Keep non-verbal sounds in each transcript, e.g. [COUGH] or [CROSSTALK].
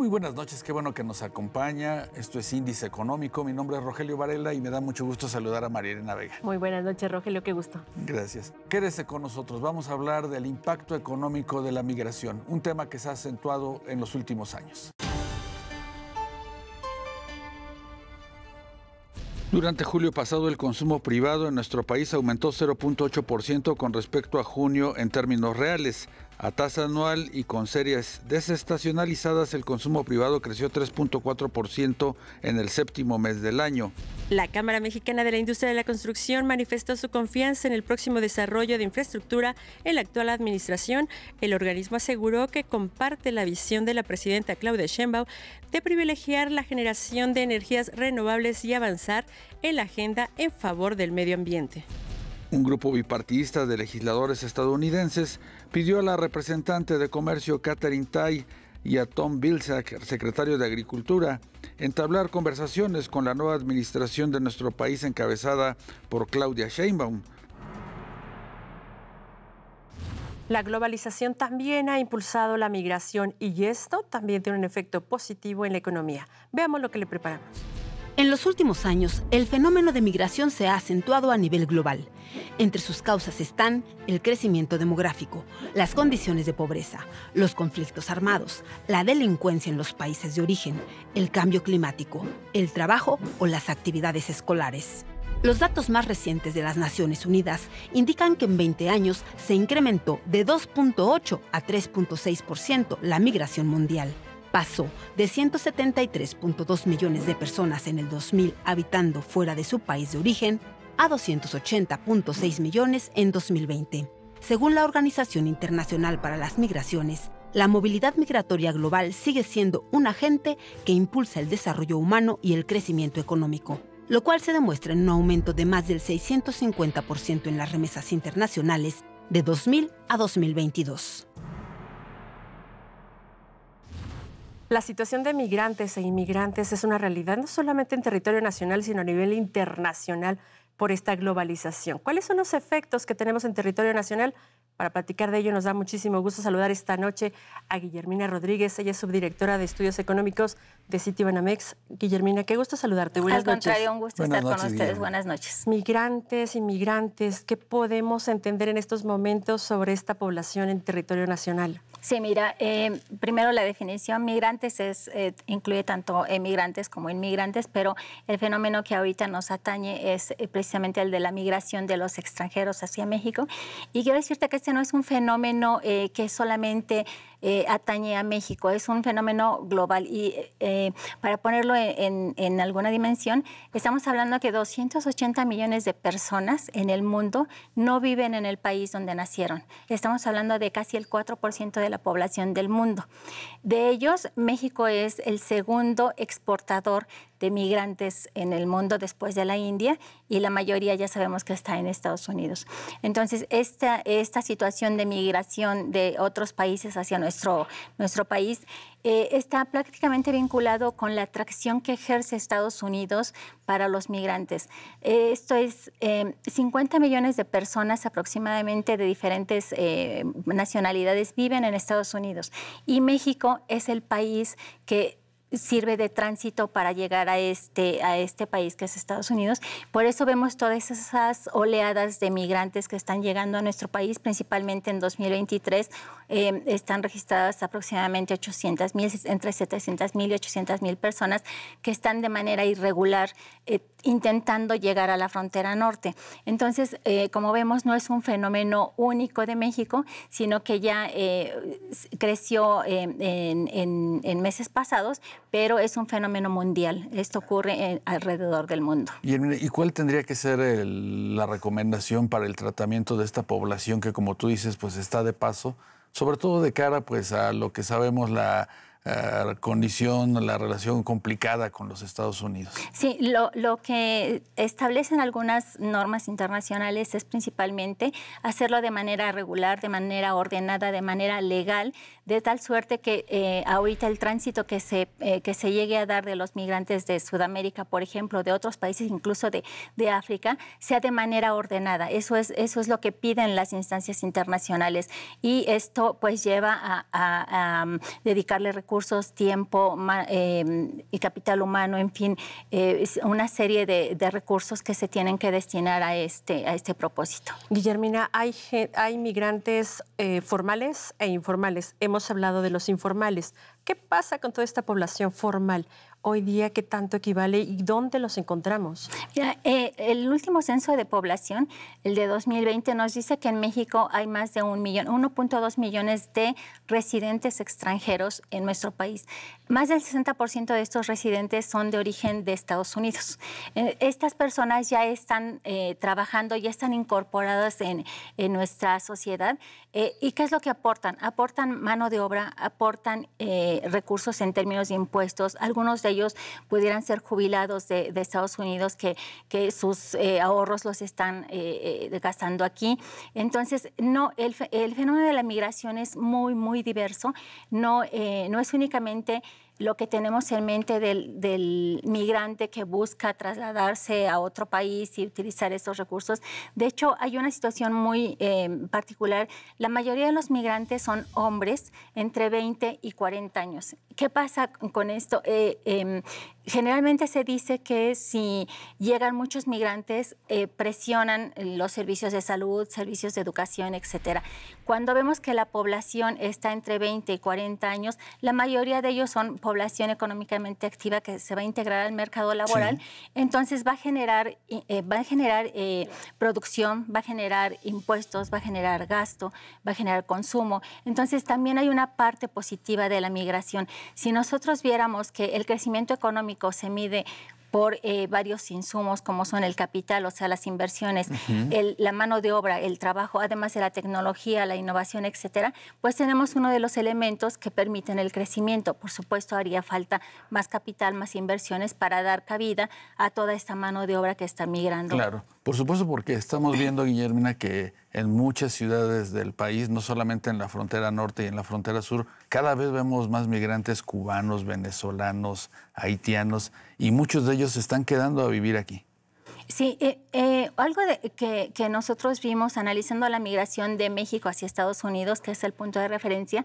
Muy buenas noches, qué bueno que nos acompaña. Esto es Índice Económico. Mi nombre es Rogelio Varela y me da mucho gusto saludar a María Vega. Muy buenas noches, Rogelio, qué gusto. Gracias. Quédese con nosotros. Vamos a hablar del impacto económico de la migración, un tema que se ha acentuado en los últimos años. Durante julio pasado el consumo privado en nuestro país aumentó 0.8% con respecto a junio en términos reales. A tasa anual y con series desestacionalizadas, el consumo privado creció 3.4% en el séptimo mes del año. La Cámara Mexicana de la Industria de la Construcción manifestó su confianza en el próximo desarrollo de infraestructura en la actual administración. El organismo aseguró que comparte la visión de la presidenta Claudia Sheinbaum de privilegiar la generación de energías renovables y avanzar en la agenda en favor del medio ambiente. Un grupo bipartidista de legisladores estadounidenses pidió a la representante de Comercio Catherine Tai y a Tom Vilsack, secretario de Agricultura, entablar conversaciones con la nueva administración de nuestro país encabezada por Claudia Sheinbaum. La globalización también ha impulsado la migración y esto también tiene un efecto positivo en la economía. Veamos lo que le preparamos. En los últimos años, el fenómeno de migración se ha acentuado a nivel global entre sus causas están el crecimiento demográfico, las condiciones de pobreza, los conflictos armados, la delincuencia en los países de origen, el cambio climático, el trabajo o las actividades escolares. Los datos más recientes de las Naciones Unidas indican que en 20 años se incrementó de 2.8 a 3.6% la migración mundial. Pasó de 173.2 millones de personas en el 2000 habitando fuera de su país de origen a 280.6 millones en 2020. Según la Organización Internacional para las Migraciones, la movilidad migratoria global sigue siendo un agente que impulsa el desarrollo humano y el crecimiento económico, lo cual se demuestra en un aumento de más del 650% en las remesas internacionales de 2000 a 2022. La situación de migrantes e inmigrantes es una realidad no solamente en territorio nacional, sino a nivel internacional por esta globalización. ¿Cuáles son los efectos que tenemos en territorio nacional? Para platicar de ello nos da muchísimo gusto saludar esta noche a Guillermina Rodríguez, ella es subdirectora de Estudios Económicos de Banamex. Guillermina, qué gusto saludarte. Buenas noches. Al contrario, un gusto estar con ustedes. Buenas noches. Migrantes, inmigrantes, ¿qué podemos entender en estos momentos sobre esta población en territorio nacional? Sí, mira, em, primero la definición migrantes es, eh, incluye tanto emigrantes como inmigrantes, pero el fenómeno que ahorita nos atañe es precisamente eh, precisamente el de la migración de los extranjeros hacia México. Y quiero decirte que este no es un fenómeno eh, que solamente eh, atañe a México. Es un fenómeno global y eh, para ponerlo en, alguna dimensión, estamos hablando que 280 millones de personas en el mundo no viven en el país donde nacieron. Estamos hablando de casi el 4% de la población del mundo. De ellos, México es el segundo exportador de migrantes en el mundo después de la India y la mayoría ya sabemos que está en Estados Unidos. Entonces, esta, situación de migración de otros países hacia nuestro nuestro, país, eh, está prácticamente vinculado con la atracción que ejerce Estados Unidos para los migrantes. Eh, esto es 50 eh, millones de personas aproximadamente de diferentes nacionalidades viven en Estados Unidos y México es el país que sirve de tránsito para llegar a este, a este país que es Estados Unidos. Por eso vemos todas esas oleadas de migrantes que están llegando a nuestro país, principalmente en 2023. Eh, están registradas aproximadamente 800 mil, entre 700 mil y 800 mil personas que están de manera irregular eh, intentando llegar a la frontera norte. Entonces, eh, como vemos, no es un fenómeno único de México, sino que ya eh, creció eh, en, meses pasados, pero es un fenómeno mundial. Esto ocurre alrededor del mundo. ¿Y, cuál tendría que ser la recomendación para el tratamiento de esta población que, como tú dices, pues está de paso, sobre todo de cara pues, a lo que sabemos la eh, condición, la relación complicada con los Estados Unidos. Sí, lo, lo, que establecen algunas normas internacionales es principalmente hacerlo de manera regular, de manera ordenada, de manera legal, de tal suerte que eh, ahorita el tránsito que se, eh, que se llegue a dar de los migrantes de Sudamérica, por ejemplo, de otros países, incluso de, de África, sea de manera ordenada. Eso es, eso es lo que piden las instancias internacionales y esto pues lleva a, a mm, dedicarle recursos recursos, tiempo em, y capital humano, en fin, eh, una serie de, recursos que se tienen que destinar a este, a este propósito. Guillermina, hay, hay migrantes eh, formales e informales. Hemos hablado de los informales. ¿Qué pasa con toda esta población formal? hoy día qué tanto equivale y dónde los encontramos? Eh, el último censo de población, el de 2020, nos dice que en México hay más de un millón, 1.2 millones de residentes extranjeros en nuestro país. Más del 60% de estos residentes son de origen de Estados Unidos. Eh, estas personas ya están eh, trabajando, ya están incorporadas en, en nuestra sociedad. ¿Y qué es lo que aportan? Aportan mano de obra, aportan eh, recursos en términos de impuestos. Algunos de ellos pudieran ser jubilados de, Estados Unidos que, que sus eh, ahorros los están eh, gastando aquí. Entonces, no, el, fenómeno de la migración es muy, muy diverso. No, no es únicamente lo que tenemos en mente del, migrante que busca trasladarse a otro país y utilizar esos recursos. De hecho, hay una situación muy em, particular. La mayoría de los migrantes son hombres entre 20 y 40 años. ¿Qué pasa con esto? Eh, em, generalmente se dice que si llegan muchos migrantes, eh, presionan los servicios de salud, servicios de educación, etc. Cuando vemos que la población está entre 20 y 40 años, la mayoría de ellos son población económicamente activa que se va a integrar al mercado laboral, entonces va a generar, eh, eh, va a generar producción, va a generar impuestos, va a generar gasto, va a generar consumo. Entonces también hay una parte positiva de la migración. Si nosotros viéramos que el crecimiento económico se mide por eh, varios insumos como son el capital, o sea, las inversiones, la mano de obra, el trabajo, además de la tecnología, la innovación, etcétera, pues tenemos uno de los elementos que permiten el crecimiento. Por supuesto, haría falta más capital, más inversiones para dar cabida a toda esta mano de obra que está migrando. Claro. Por supuesto, porque estamos viendo, Guillermina, que en muchas ciudades del país, no solamente en la frontera norte y en la frontera sur, cada vez vemos más migrantes cubanos, venezolanos, haitianos, y muchos de ellos se están quedando a vivir aquí. Sí, eh, eh, algo que, nosotros vimos analizando la migración de México hacia Estados Unidos, que es el punto de referencia,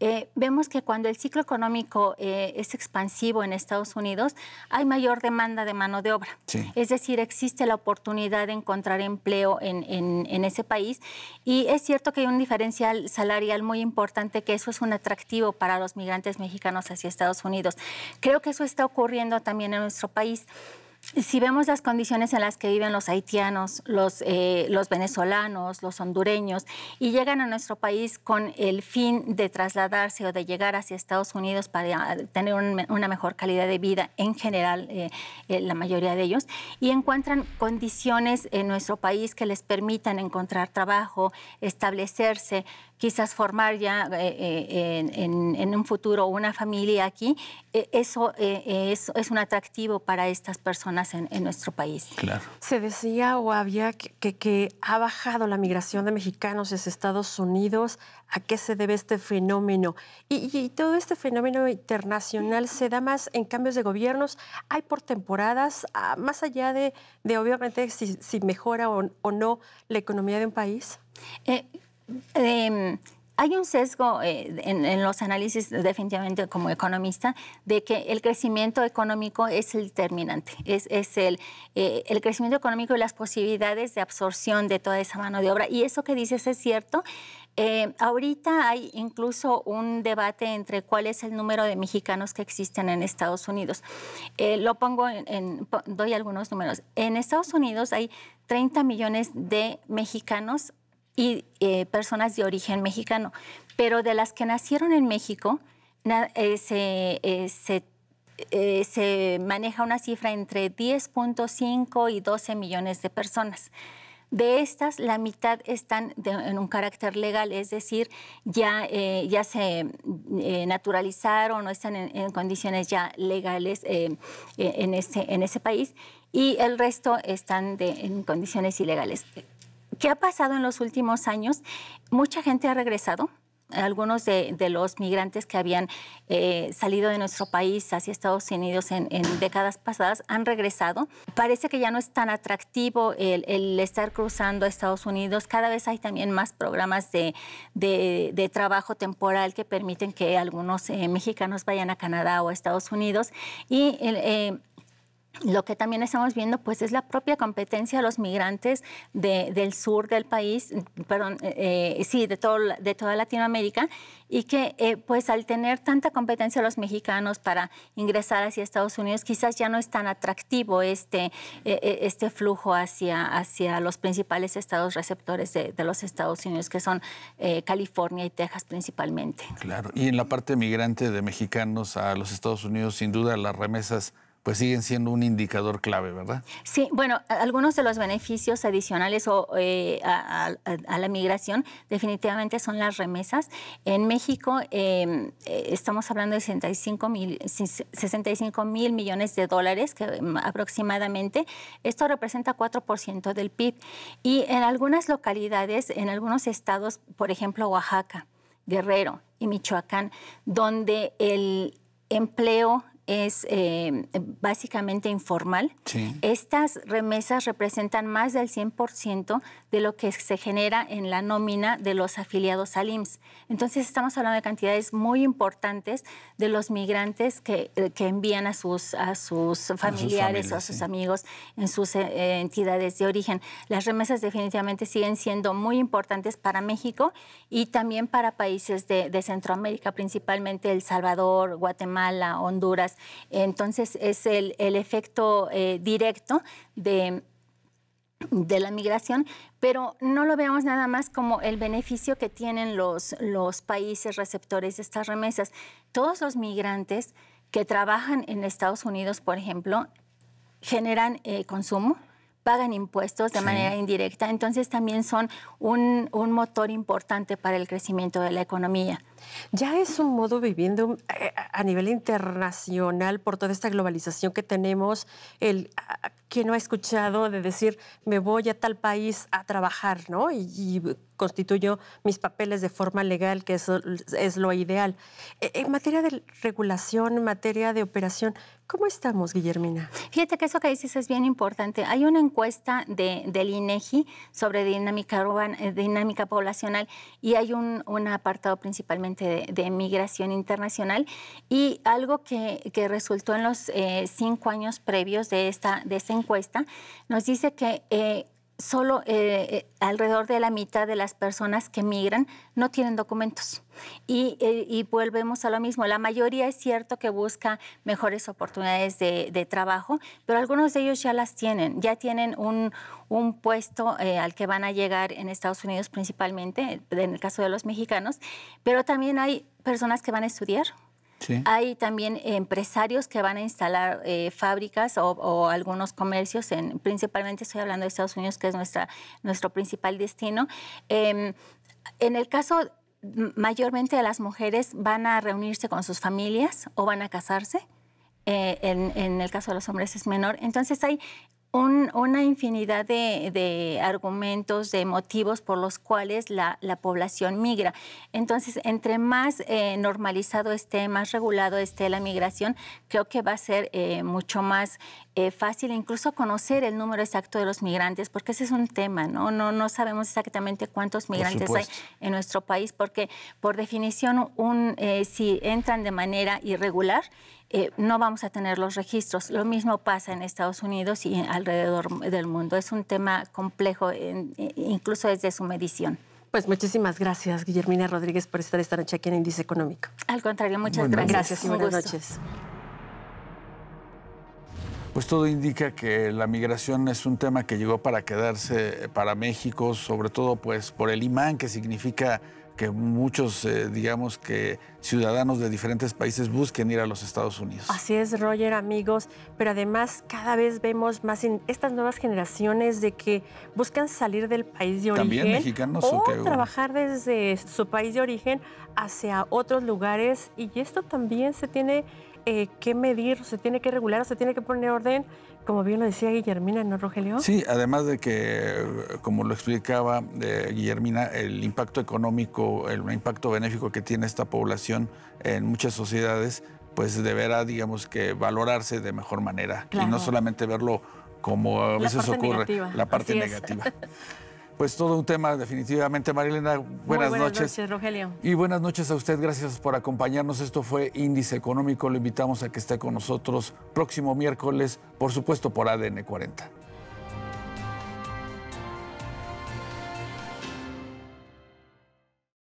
eh, vemos que cuando el ciclo económico es expansivo en Estados Unidos, hay mayor demanda de mano de obra. Es decir, existe la oportunidad de encontrar empleo en, ese país y es cierto que hay un diferencial salarial muy importante, que eso es un atractivo para los migrantes mexicanos hacia Estados Unidos. Creo que eso está ocurriendo también en nuestro país si vemos las condiciones en las que viven los haitianos, los, eh, los, venezolanos, los hondureños, y llegan a nuestro país con el fin de trasladarse o de llegar hacia Estados Unidos para tener una mejor calidad de vida en general, eh, eh, la mayoría de ellos, y encuentran condiciones en nuestro país que les permitan encontrar trabajo, establecerse, quizás formar ya eh, eh, en, un futuro una familia aquí, eh, eso es, un atractivo para estas personas en, nuestro país. Claro. Se decía o había que, que, ha bajado la migración de mexicanos desde Estados Unidos. ¿A qué se debe este fenómeno? Y, todo este fenómeno internacional se da más en cambios de gobiernos. Hay por temporadas, ah, más allá de, obviamente si, mejora o, no la economía de un país. Em, hay un sesgo eh, en, los análisis, definitivamente como economista, de que el crecimiento económico es el determinante, es, eh, el, crecimiento económico y las posibilidades de absorción de toda esa mano de obra. Y eso que dices es cierto. Eh, ahorita hay incluso un debate entre cuál es el número de mexicanos que existen en Estados Unidos. lo pongo en, doy algunos números. En Estados Unidos hay 30 millones de mexicanos y eh, personas de origen mexicano. Pero de las que nacieron en México, eh, eh, se, maneja una cifra entre 10.5 y 12 millones de personas. De estas, la mitad están en un carácter legal, es decir, ya, ya se naturalizaron o están en, condiciones ya legales en, ese, en ese país y el resto están en condiciones ilegales. ¿Qué ha pasado en los últimos años? Mucha gente ha regresado, algunos de, los migrantes que habían eh, salido de nuestro país hacia Estados Unidos en, décadas pasadas han regresado. Parece que ya no es tan atractivo el, estar cruzando a Estados Unidos. Cada vez hay también más programas de, trabajo temporal que permiten que algunos eh, mexicanos vayan a Canadá o a Estados Unidos. Y el, eh, lo que también estamos viendo pues es la propia competencia de los migrantes del sur del país, perdón, eh, eh, sí, de, todo, de toda Latinoamérica y que eh, pues al tener tanta competencia los mexicanos para ingresar hacia Estados Unidos quizás ya no es tan atractivo este, este flujo hacia, hacia los principales estados receptores de, de los Estados Unidos que son California y Texas principalmente. Claro, y en la parte migrante de mexicanos a los Estados Unidos sin duda las remesas pues siguen siendo un indicador clave, ¿verdad? Sí, bueno, algunos de los beneficios adicionales eh, a, la migración definitivamente son las remesas. En México em, eh, estamos hablando de 65 mil, mil millones de dólares que, em, aproximadamente. Esto representa 4% del PIB. Y en algunas localidades, en algunos estados, por ejemplo Oaxaca, Guerrero y Michoacán, donde el empleo es eh, básicamente informal. Estas remesas representan más del 100% de lo que se genera en la nómina de los afiliados al IMSS. Entonces estamos hablando de cantidades muy importantes de los migrantes que, eh, envían a sus, a sus familiares o a sus amigos en sus eh, entidades de origen. Las remesas definitivamente siguen siendo muy importantes para México y también para países de, de Centroamérica, principalmente El Salvador, Guatemala, Honduras entonces es el, efecto eh, directo de, la migración, pero no lo veamos nada más como el beneficio que tienen los, países receptores de estas remesas. Todos los migrantes que trabajan en Estados Unidos, por ejemplo, generan eh, consumo, pagan impuestos de manera indirecta, entonces también son un motor importante para el crecimiento de la economía. Ya es un modo viviendo eh, a nivel internacional por toda esta globalización que tenemos, el que no ha escuchado de decir me voy a tal país a trabajar, ¿no? Y, constituyo mis papeles de forma legal, que eso es lo ideal. E, en materia de regulación, en materia de operación, ¿cómo estamos, Guillermina? Fíjate que eso que dices es bien importante. Hay una encuesta del INEGI e sobre dinámica, urbana, eh, dinámica poblacional y hay un apartado principalmente de, migración internacional y algo que, resultó en los eh, cinco años previos de esta, encuesta nos dice que eh, solo eh, eh, alrededor de la mitad de las personas que migran no tienen documentos. Eh, y, volvemos a lo mismo. La mayoría es cierto que busca mejores oportunidades de, trabajo, pero algunos de ellos ya las tienen, ya tienen un, puesto al que van a llegar en Estados Unidos principalmente, en el caso de los mexicanos, pero también hay personas que van a estudiar, hay también empresarios que van a instalar eh, fábricas o, algunos comercios, en, principalmente estoy hablando de Estados Unidos, que es nuestra, nuestro principal destino. Em, en el caso mayormente de las mujeres, van a reunirse con sus familias o van a casarse. Eh, en, en, el caso de los hombres es menor. Entonces hay una infinidad de, argumentos, de motivos por los cuales la, población migra. Entonces, entre más eh, normalizado esté, más regulado esté la migración, creo que va a ser eh, mucho más eh, fácil incluso conocer el número exacto de los migrantes, porque ese es un tema, ¿no? No, no sabemos exactamente cuántos migrantes hay en nuestro país, porque por definición, un, si entran de manera irregular, no vamos a tener los registros. Lo mismo pasa en Estados Unidos y en, del mundo. Es un tema complejo, e, incluso desde su medición. Pues muchísimas gracias, Guillermina Rodríguez, por estar esta noche aquí en Índice Económico. Al contrario, muchas gracias. Gracias y buenas noches. Pues todo indica que la migración es un tema que llegó para quedarse para México, sobre todo pues por el imán que significa que muchos, eh, digamos que ciudadanos de diferentes países busquen ir a los Estados Unidos. Así es, Roger, amigos, pero además cada vez vemos más en estas nuevas generaciones de que buscan salir del país de ¿También origen mexicanos, o, trabajar desde su país de origen hacia otros lugares y esto también se tiene eh, que medir, se tiene que regular, se tiene que poner orden como bien lo decía Guillermina, ¿no, Rogelio? Sí, además de que, como lo explicaba eh, Guillermina, el impacto económico, el impacto benéfico que tiene esta población en muchas sociedades, pues deberá, digamos, que valorarse de mejor manera y no solamente verlo como a veces ocurre, la parte negativa. [LAUGHS] pues todo un tema definitivamente. Marilena, buenas, Muy buenas noches. noches. Rogelio. Y buenas noches a usted, gracias por acompañarnos. Esto fue Índice Económico, lo invitamos a que esté con nosotros próximo miércoles, por supuesto por ADN 40.